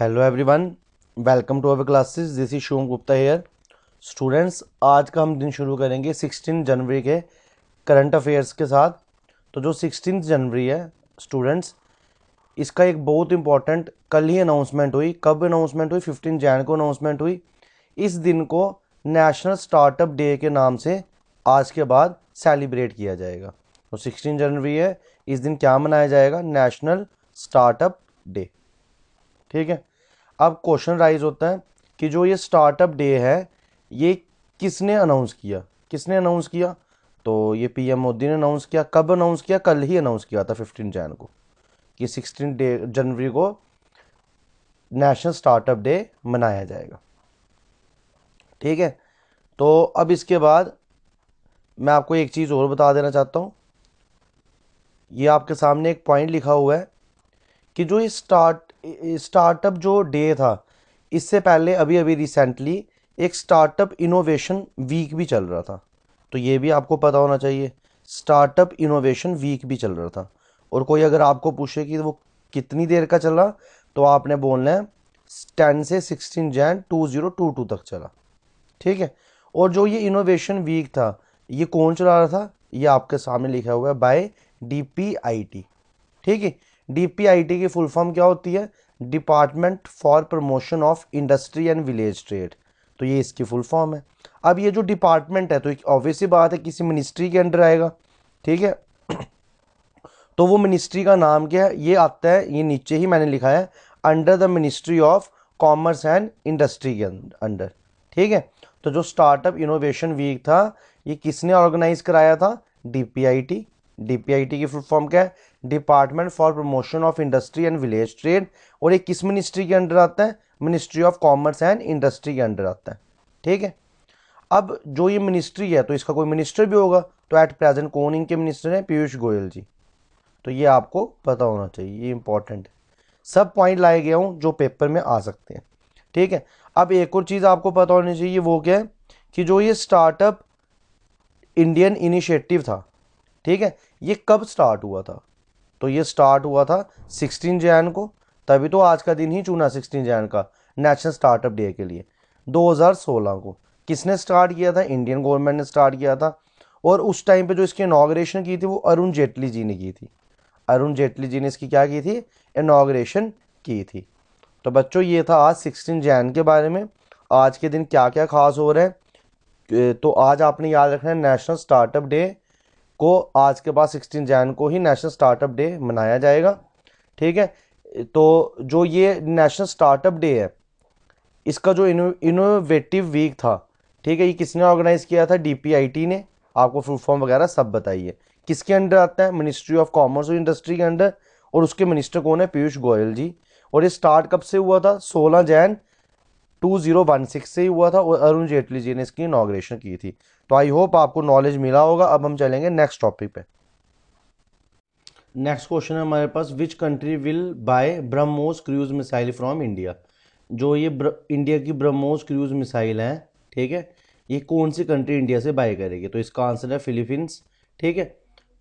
Hello everyone welcome to our classes this is Shivam Gupta here students आज का हम दिन शुरू करेंगे 16 जनवरी के करंट अफेयर्स के साथ तो जो 16 जनवरी है स्टूडेंट्स इसका एक बहुत इंपॉर्टेंट कल ही अनाउंसमेंट हुई कब अनाउंसमेंट हुई 15 जैन को अनाउंसमेंट हुई इस दिन को नेशनल स्टार्टअप डे के नाम से आज के बाद सेलिब्रेट किया जाएगा तो सिक्सटीन जनवरी है इस दिन क्या मनाया जाएगा नेशनल स्टार्टअप डे ठीक है अब क्वेश्चन राइज होता है कि जो ये स्टार्टअप डे है ये किसने अनाउंस किया किसने अनाउंस किया तो ये पीएम मोदी ने अनाउंस किया कब अनाउंस किया कल ही अनाउंस किया था फिफ्टीन जैन को कि सिक्सटीन डे जनवरी को नेशनल स्टार्टअप डे मनाया जाएगा ठीक है तो अब इसके बाद मैं आपको एक चीज़ और बता देना चाहता हूँ ये आपके सामने एक पॉइंट लिखा हुआ है कि जो ये स्टार्ट स्टार्टअप जो डे था इससे पहले अभी अभी रिसेंटली एक स्टार्टअप इनोवेशन वीक भी चल रहा था तो ये भी आपको पता होना चाहिए स्टार्टअप इनोवेशन वीक भी चल रहा था और कोई अगर आपको पूछे कि वो कितनी देर का चला तो आपने बोलना है टेन से sixteen Jan two zero two two तक चला ठीक है और जो ये इनोवेशन वीक था ये कौन चला रहा था ये आपके सामने लिखा हुआ है by D P I T ठीक है डीपीआईटी की फुल फॉर्म क्या होती है department for promotion of industry and village trade तो ये इसकी फुल फॉर्म है अब ये जो डिपार्टमेंट है तो एक ऑब्वियसली बात है किसी मिनिस्ट्री के अंडर आएगा ठीक है तो वो मिनिस्ट्री का नाम क्या है ये आता है ये नीचे ही मैंने लिखा है under the ministry of commerce and industry के अं-, अंडर ठीक है तो जो स्टार्टअप इनोवेशन वीक था ये किसने ऑर्गेनाइज कराया था डी डीपीआईटी की फुल फॉर्म क्या है department for promotion of industry and village trade और ये किस मिनिस्ट्री के अंडर आता है ministry of commerce and industry के अंडर आता है ठीक है अब जो ये मिनिस्ट्री है तो इसका कोई मिनिस्टर भी होगा तो एट प्रेजेंट कौन इनके मिनिस्टर हैं पीयूष गोयल जी तो ये आपको पता होना चाहिए ये इंपॉर्टेंट है सब पॉइंट लाए गया हूँ जो पेपर में आ सकते हैं ठीक है अब एक और चीज़ आपको पता होनी चाहिए वो क्या है कि जो ये स्टार्टअप इंडियन इनिशिएटिव था ठीक है ये कब स्टार्ट हुआ था तो ये स्टार्ट हुआ था 16 जैन को तभी तो आज का दिन ही चुना 16 जैन का नेशनल स्टार्टअप डे के लिए 2016 को किसने स्टार्ट किया था इंडियन गवर्नमेंट ने स्टार्ट किया था और उस टाइम पे जो इसकी इनाग्रेशन की थी वो अरुण जेटली जी ने की थी अरुण जेटली जी ने इसकी क्या की थी इनाग्रेशन की थी तो बच्चों ये था आज सिक्सटीन जैन के बारे में आज के दिन क्या क्या खास हो रहा है तो आज आपने याद रखना है नेशनल स्टार्टअप डे को आज के बाद सिक्सटीन जैन को ही नेशनल स्टार्टअप डे मनाया जाएगा ठीक है तो जो ये नेशनल स्टार्टअप डे है इसका जो इनोवेटिव वीक था ठीक है ये किसने ऑर्गेनाइज किया था डीपीआईटी ने आपको फुल फॉर्म वगैरह सब बताइए किसके अंडर आता है मिनिस्ट्री ऑफ कॉमर्स और इंडस्ट्री के अंडर और उसके मिनिस्टर कौन है पीयूष गोयल जी और ये स्टार्ट कब से हुआ था 16 जैन 2016 से ही हुआ था और अरुण जेटली जी ने इसकी इनाग्रेशन की थी तो आई होप आपको नॉलेज मिला होगा अब हम चलेंगे नेक्स्ट टॉपिक पे नेक्स्ट क्वेश्चन है हमारे पास which country will buy BrahMos cruise missile from India जो ये ब्र, इंडिया की ब्रह्मोस क्रूज मिसाइल हैं ठीक है ये कौन सी कंट्री इंडिया से बाय करेगी तो इसका आंसर है फिलीपींस ठीक है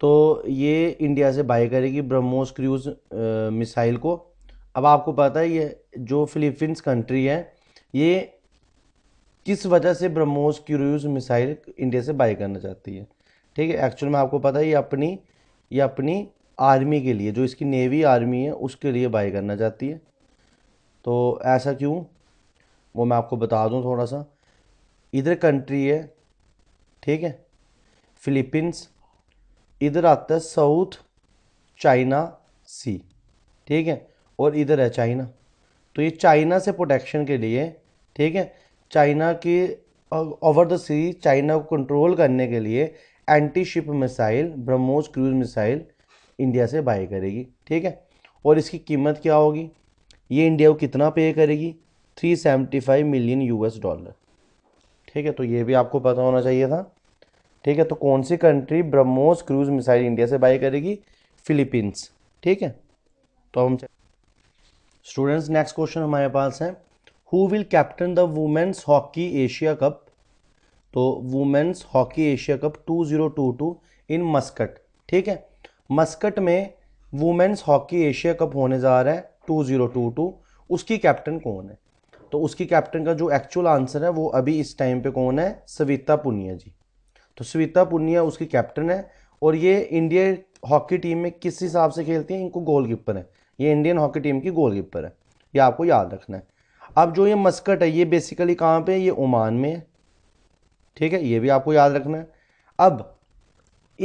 तो ये इंडिया से बाय करेगी ब्रह्मोस क्रूज मिसाइल को अब आपको पता है ये जो फिलीपींस कंट्री है ये किस वजह से ब्रह्मोस क्यूरियस मिसाइल इंडिया से बाई करना चाहती है ठीक है एक्चुअल में आपको पता है ये अपनी ये अपनी आर्मी के लिए जो इसकी नेवी आर्मी है उसके लिए बाई करना चाहती है तो ऐसा क्यों वो मैं आपको बता दूं थोड़ा सा इधर कंट्री है ठीक है फिलीपींस इधर आता है साउथ चाइना सी ठीक है और इधर है चाइना तो ये चाइना से प्रोटेक्शन के लिए ठीक है चाइना की ओवर द सी चाइना को कंट्रोल करने के लिए anti ship missile BrahMos cruise missile India से बाई करेगी ठीक है और इसकी कीमत क्या होगी ये इंडिया को कितना पे करेगी 375 मिलियन यूएस डॉलर ठीक है तो ये भी आपको पता होना चाहिए था ठीक है तो कौन सी country BrahMos cruise missile India से बाई करेगी फिलीपींस ठीक है तो हम स्टूडेंट्स नेक्स्ट क्वेश्चन हमारे पास है who will captain the women's hockey Asia Cup तो women's hockey Asia Cup 2022 in Muscat ठीक है मस्कट में वुमेन्स हॉकी एशिया कप होने जा रहा है 2022 उसकी कैप्टन कौन है तो उसकी कैप्टन का जो एक्चुअल आंसर है वो अभी इस टाइम पे कौन है सविता पुनिया जी तो सविता पुनिया उसकी कैप्टन है और ये इंडिया हॉकी टीम में किस हिसाब से खेलती है इनको गोलकीपर है ये इंडियन हॉकी टीम की गोलकीपर है ये आपको याद रखना है अब जो ये मस्कट है ये बेसिकली कहाँ पे है ये ओमान में है ठीक है ये भी आपको याद रखना है अब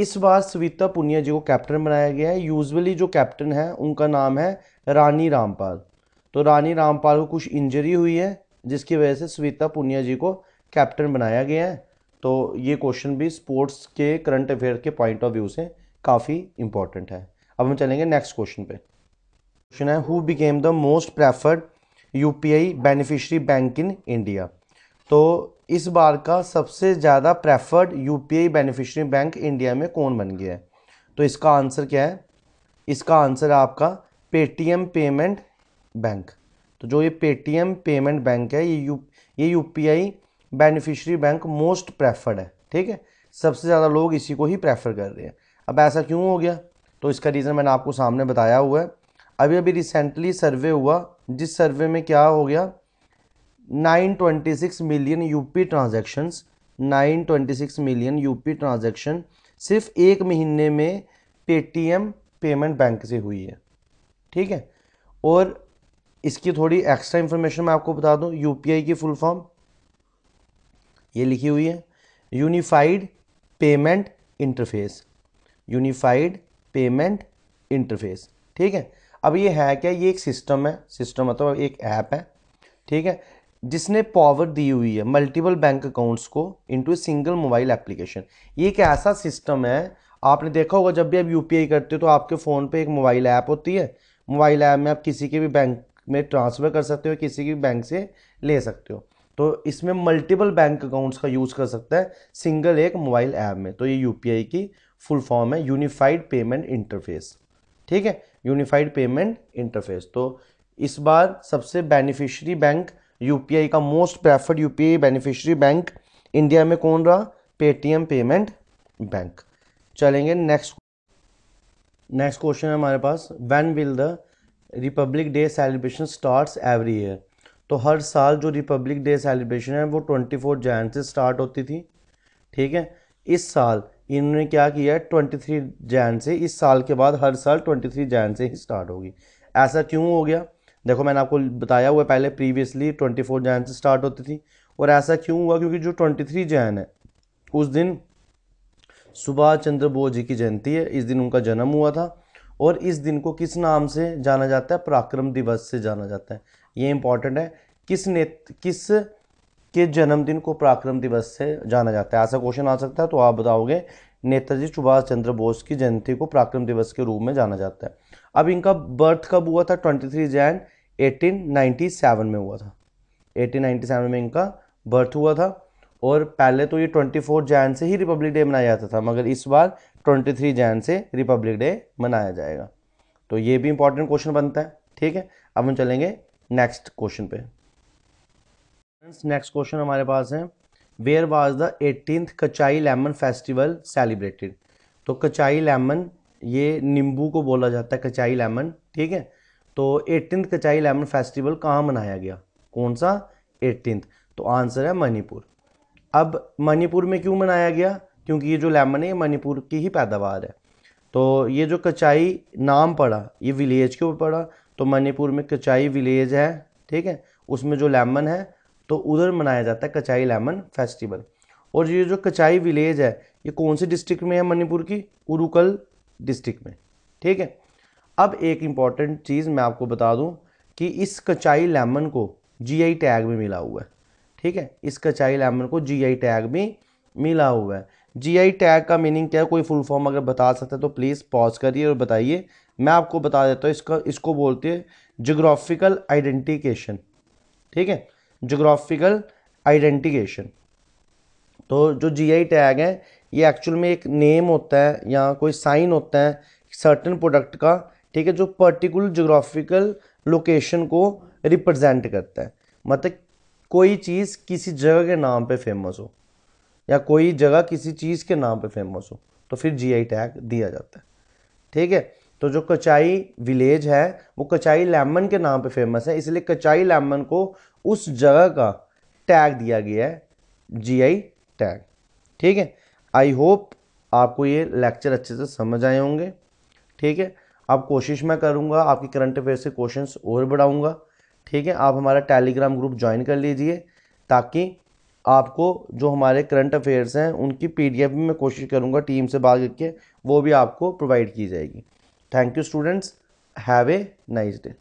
इस बार सविता पुनिया जी को कैप्टन बनाया गया है यूजुअली जो कैप्टन है उनका नाम है रानी रामपाल तो रानी रामपाल को कुछ इंजरी हुई है जिसकी वजह से सविता पुनिया जी को कैप्टन बनाया गया है तो ये क्वेश्चन भी स्पोर्ट्स के करंट अफेयर के पॉइंट ऑफ व्यू से काफ़ी इंपॉर्टेंट है अब हम चलेंगे नेक्स्ट क्वेश्चन पे क्वेश्चन है who became the most preferred I beneficiary bank in India तो इस बार का सबसे ज़्यादा preferred I beneficiary bank India में कौन बन गया है तो इसका आंसर क्या है इसका आंसर है आपका पेटीएम पेमेंट बैंक तो जो ये पेटीएम पेमेंट बैंक है ये यू ये I beneficiary bank most preferred है ठीक है सबसे ज़्यादा लोग इसी को ही प्रेफर कर रहे हैं अब ऐसा क्यों हो गया तो इसका रीज़न मैंने आपको सामने बताया हुआ है अभी अभी रिसेंटली सर्वे हुआ जिस सर्वे में क्या हो गया 926 million UPI transactions 926 million UPI transaction सिर्फ एक महीने में पेटीएम पेमेंट बैंक से हुई है ठीक है और इसकी थोड़ी एक्स्ट्रा इन्फॉर्मेशन मैं आपको बता दूं यूपीआई की फुल फॉर्म ये लिखी हुई है unified payment interface unified payment interface ठीक है अब ये है क्या ये एक सिस्टम है सिस्टम मतलब एक ऐप है ठीक है जिसने पावर दी हुई है मल्टीपल बैंक अकाउंट्स को into a single mobile application ये एक ऐसा सिस्टम है आपने देखा होगा जब भी आप यू करते हो तो आपके फ़ोन पे एक मोबाइल ऐप होती है मोबाइल ऐप में आप किसी के भी बैंक में ट्रांसफ़र कर सकते हो किसी के भी बैंक से ले सकते हो तो इसमें मल्टीपल बैंक अकाउंट्स का यूज़ कर सकता है सिंगल एक मोबाइल ऐप में तो ये यू की फुल फॉर्म है यूनिफाइड पेमेंट इंटरफेस ठीक है यूनिफाइड पेमेंट इंटरफेस तो इस बार सबसे बेनिफिशियरी बैंक यूपीआई का most preferred UPI beneficiary bank India में कौन रहा पेटीएम पेमेंट बैंक चलेंगे नेक्स्ट नेक्स्ट क्वेश्चन है हमारे पास when will the Republic Day celebration starts every year तो हर साल जो रिपब्लिक डे सेलिब्रेशन है वो ट्वेंटी फोर जैन से स्टार्ट होती थी ठीक है इस साल इन्होंने क्या किया है ट्वेंटी थ्री जैन से इस साल के बाद हर साल ट्वेंटी थ्री जैन से ही स्टार्ट होगी ऐसा क्यों हो गया देखो मैंने आपको बताया हुआ पहले प्रीवियसली ट्वेंटी फोर जैन से स्टार्ट होती थी और ऐसा क्यों हुआ क्योंकि जो ट्वेंटी थ्री जैन है उस दिन सुभाष चंद्र बोस जी की जयंती है इस दिन उनका जन्म हुआ था और इस दिन को किस नाम से जाना जाता है पराक्रम दिवस से जाना जाता है ये इंपॉर्टेंट है किस ने किस के जन्मदिन को पराक्रम दिवस से जाना जाता है ऐसा क्वेश्चन आ सकता है तो आप बताओगे नेताजी सुभाष चंद्र बोस की जयंती को पराक्रम दिवस के रूप में जाना जाता है अब इनका बर्थ कब हुआ था 23 जैन 1897 में हुआ था 1897 में इनका बर्थ हुआ था और पहले तो ये 24 जैन से ही रिपब्लिक डे मनाया जाता था मगर इस बार 23 जैन से रिपब्लिक डे मनाया जाएगा तो ये भी इंपॉर्टेंट क्वेश्चन बनता है ठीक है अब हम चलेंगे नेक्स्ट क्वेश्चन पे नेक्स्ट क्वेश्चन हमारे पास है where was the eighteen Kachai lemon festival celebrated तो कचाई लेमन ये नींबू को बोला जाता है कचाई लेमन ठीक है तो एटीन कचाई लेमन फेस्टिवल कहाँ मनाया गया कौन सा एटीन तो आंसर है मणिपुर अब मणिपुर में क्यों मनाया गया क्योंकि ये जो लेमन है ये मणिपुर की ही पैदावार है तो ये जो कचाई नाम पड़ा ये विलेज के ऊपर पड़ा तो मणिपुर में कचाई विलेज है ठीक है उसमें जो लेमन है तो उधर मनाया जाता है कचाई लेमन फेस्टिवल और ये जो कचाई विलेज है ये कौन से डिस्ट्रिक्ट में है मणिपुर की उरुकल डिस्ट्रिक्ट में ठीक है अब एक इम्पॉर्टेंट चीज़ मैं आपको बता दूं कि इस कचाई लेमन को जीआई टैग भी मिला हुआ है ठीक है इस कचाई लेमन को जीआई टैग भी मिला हुआ है जीआई टैग का मीनिंग क्या है कोई फुल फॉर्म अगर बता सकता है तो प्लीज़ पॉज करिए और बताइए मैं आपको बता देता हूँ इसका इसको बोलते हैं जोग्राफिकल आइडेंटिकेशन ठीक है जोग्राफिकल आइडेंटिकेशन तो जो जीआई टैग है ये एक्चुअल में एक नेम होता है या कोई साइन होता है सर्टन प्रोडक्ट का ठीक है जो पर्टिकुलर जोग्राफिकल लोकेशन को रिप्रेजेंट करता है मतलब कोई चीज़ किसी जगह के नाम पे फेमस हो या कोई जगह किसी चीज़ के नाम पे फेमस हो तो फिर जीआई टैग दिया जाता है ठीक है तो जो कचाई विलेज है वो कचाई लेमन के नाम पे फेमस है इसलिए कचाई लेमन को उस जगह का टैग दिया गया है जीआई टैग ठीक है आई होप आपको ये लेक्चर अच्छे से समझ आए होंगे ठीक है अब कोशिश मैं करूँगा आपके करंट अफेयर से क्वेश्चन और बढ़ाऊँगा ठीक है आप हमारा टेलीग्राम ग्रुप ज्वाइन कर लीजिए ताकि आपको जो हमारे करंट अफेयर्स हैं उनकी पीडीएफ भी मैं कोशिश करूँगा टीम से बात करके वो भी आपको प्रोवाइड की जाएगी Thank you students. Have a nice day.